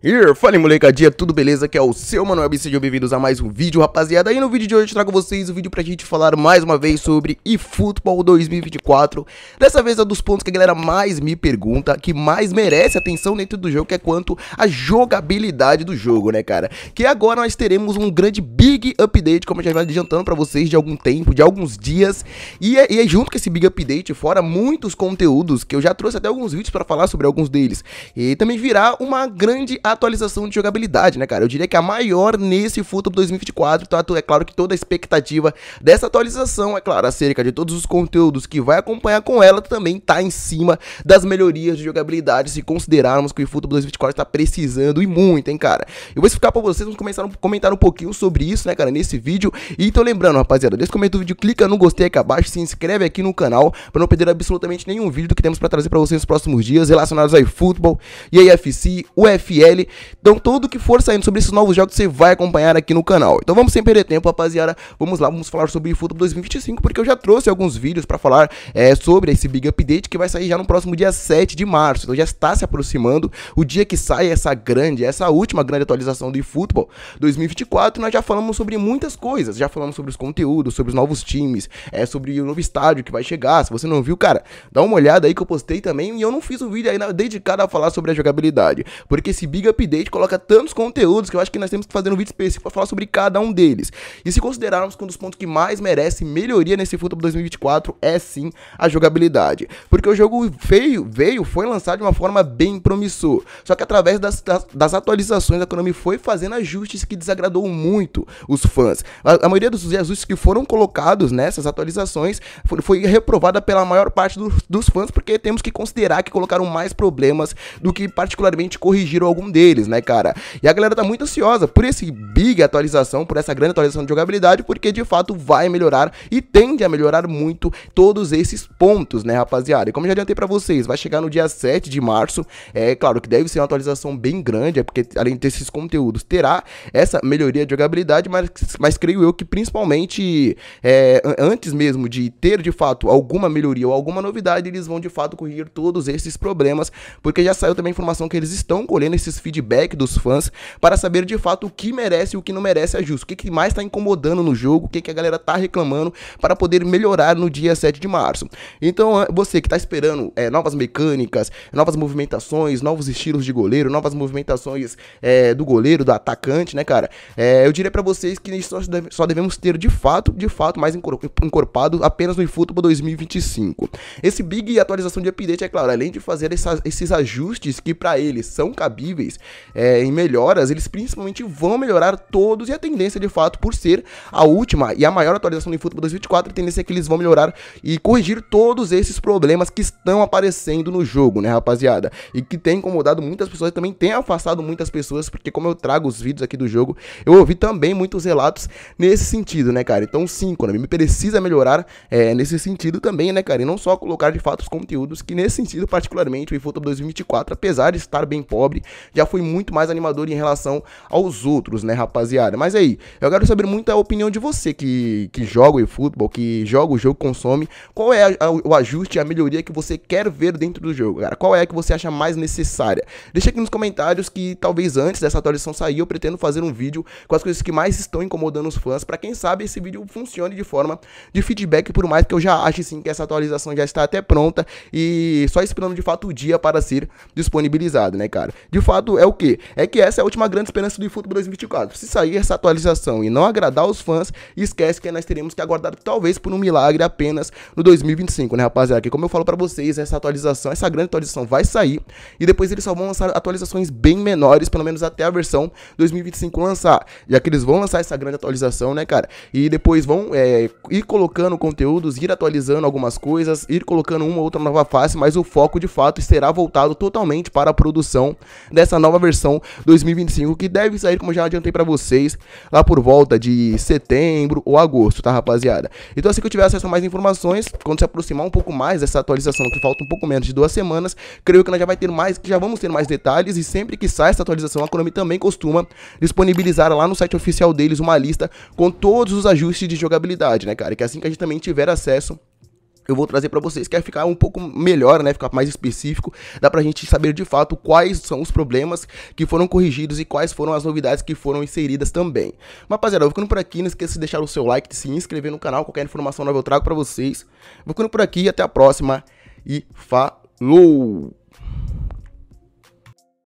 Here, fala molecadinha, tudo beleza? Aqui é o seu Manuel e sejam bem-vindos a mais um vídeo, rapaziada. E no vídeo de hoje eu trago vocês o um vídeo pra gente falar mais uma vez sobre eFootball 2024. Dessa vez é um dos pontos que a galera mais me pergunta, que mais merece atenção dentro do jogo, que é quanto à jogabilidade do jogo, né, cara? Que agora nós teremos um grande big update, como eu já vai adiantando pra vocês de algum tempo, de alguns dias. E, é, e é junto com esse big update, fora muitos conteúdos, que eu já trouxe até alguns vídeos pra falar sobre alguns deles. E também virá uma grande atualização de jogabilidade, né, cara? Eu diria que é a maior nesse FUTUB 2024, então é claro que toda a expectativa dessa atualização, é claro, acerca de todos os conteúdos que vai acompanhar com ela, também tá em cima das melhorias de jogabilidade, se considerarmos que o FUTUB 2024 está precisando e muito, hein, cara? Eu vou explicar pra vocês, vamos começar a comentar um pouquinho sobre isso, né, cara, nesse vídeo. E então lembrando, rapaziada, deixa o comenta do vídeo, clica no gostei aqui abaixo, se inscreve aqui no canal pra não perder absolutamente nenhum vídeo que temos pra trazer pra vocês nos próximos dias relacionados a futebol e a UFC, UFL dele. Então, tudo que for saindo sobre esses novos jogos, você vai acompanhar aqui no canal. Então, vamos sem perder tempo, rapaziada. Vamos lá, vamos falar sobre eFootball 2025, porque eu já trouxe alguns vídeos para falar é, sobre esse Big Update que vai sair já no próximo dia 7 de março. Então, já está se aproximando. O dia que sai essa grande, essa última grande atualização do eFootball 2024, nós já falamos sobre muitas coisas. Já falamos sobre os conteúdos, sobre os novos times, é, sobre o novo estádio que vai chegar. Se você não viu, cara, dá uma olhada aí que eu postei também. E eu não fiz um vídeo aí dedicado a falar sobre a jogabilidade, porque esse Big Big Update coloca tantos conteúdos que eu acho que nós temos que fazer um vídeo específico para falar sobre cada um deles. E se considerarmos que um dos pontos que mais merece melhoria nesse futebol 2024 é sim a jogabilidade. Porque o jogo veio, veio foi lançado de uma forma bem promissora. Só que através das, das, das atualizações, a Konami foi fazendo ajustes que desagradou muito os fãs. A, a maioria dos ajustes que foram colocados nessas atualizações foi, foi reprovada pela maior parte do, dos fãs, porque temos que considerar que colocaram mais problemas do que particularmente corrigiram algum deles deles, né, cara? E a galera tá muito ansiosa por esse big atualização, por essa grande atualização de jogabilidade, porque de fato vai melhorar e tende a melhorar muito todos esses pontos, né, rapaziada? E como já adiantei para vocês, vai chegar no dia 7 de março. É claro que deve ser uma atualização bem grande, é porque além desses conteúdos terá essa melhoria de jogabilidade, mas, mas creio eu que principalmente é, antes mesmo de ter de fato alguma melhoria ou alguma novidade, eles vão de fato corrigir todos esses problemas, porque já saiu também informação que eles estão colhendo esses feedback dos fãs para saber de fato o que merece e o que não merece ajuste, é o que, que mais está incomodando no jogo, o que, que a galera tá reclamando para poder melhorar no dia 7 de março. Então, ah, você que está esperando é, novas mecânicas, novas movimentações, novos estilos de goleiro, novas movimentações é, do goleiro, do atacante, né, cara? É, eu diria para vocês que só, deve, só devemos ter de fato, de fato, mais encorpado apenas no eFootball 2025. Esse big atualização de update, é claro, além de fazer essa, esses ajustes que para eles são cabíveis, é, em melhoras, eles principalmente vão melhorar todos e a tendência de fato, por ser a última e a maior atualização do futebol 2024, a tendência é que eles vão melhorar e corrigir todos esses problemas que estão aparecendo no jogo, né, rapaziada? E que tem incomodado muitas pessoas, também tem afastado muitas pessoas, porque como eu trago os vídeos aqui do jogo, eu ouvi também muitos relatos nesse sentido, né, cara? Então sim, Konami precisa melhorar é, nesse sentido também, né, cara? E não só colocar de fato os conteúdos que nesse sentido, particularmente, o eFootball 2024, apesar de estar bem pobre, já fui muito mais animador em relação aos outros, né, rapaziada? Mas aí, eu quero saber muito a opinião de você que, que joga o futebol, que joga o jogo, consome. Qual é a, a, o ajuste, a melhoria que você quer ver dentro do jogo, cara? Qual é a que você acha mais necessária? Deixa aqui nos comentários que talvez antes dessa atualização sair, eu pretendo fazer um vídeo com as coisas que mais estão incomodando os fãs, para quem sabe esse vídeo funcione de forma de feedback, por mais que eu já ache sim que essa atualização já está até pronta e só esperando de fato o dia para ser disponibilizado, né, cara? De fato, é o quê? É que essa é a última grande esperança do eFootball 2024. Se sair essa atualização e não agradar os fãs, esquece que nós teremos que aguardar talvez por um milagre apenas no 2025, né, rapaziada? Que como eu falo para vocês, essa atualização, essa grande atualização vai sair e depois eles só vão lançar atualizações bem menores, pelo menos até a versão 2025 lançar. Já que eles vão lançar essa grande atualização, né, cara? E depois vão é, ir colocando conteúdos, ir atualizando algumas coisas, ir colocando uma ou outra nova face, mas o foco de fato será voltado totalmente para a produção dessa nova versão 2025 que deve sair, como já adiantei para vocês, lá por volta de setembro ou agosto, tá, rapaziada? Então assim que eu tiver acesso a mais informações, quando se aproximar um pouco mais dessa atualização, que falta um pouco menos de duas semanas, creio que nós já vai ter mais, que já vamos ter mais detalhes e sempre que sai essa atualização, a Konami também costuma disponibilizar lá no site oficial deles uma lista com todos os ajustes de jogabilidade, né, cara? Que assim que a gente também tiver acesso eu vou trazer para vocês. Quer ficar um pouco melhor, né? Ficar mais específico, dá pra gente saber de fato quais são os problemas que foram corrigidos e quais foram as novidades que foram inseridas também. Mas, rapaziada, eu vou ficando por aqui, não esqueça de deixar o seu like, de se inscrever no canal, qualquer informação nova eu trago para vocês. Vou ficando por aqui, até a próxima e falou!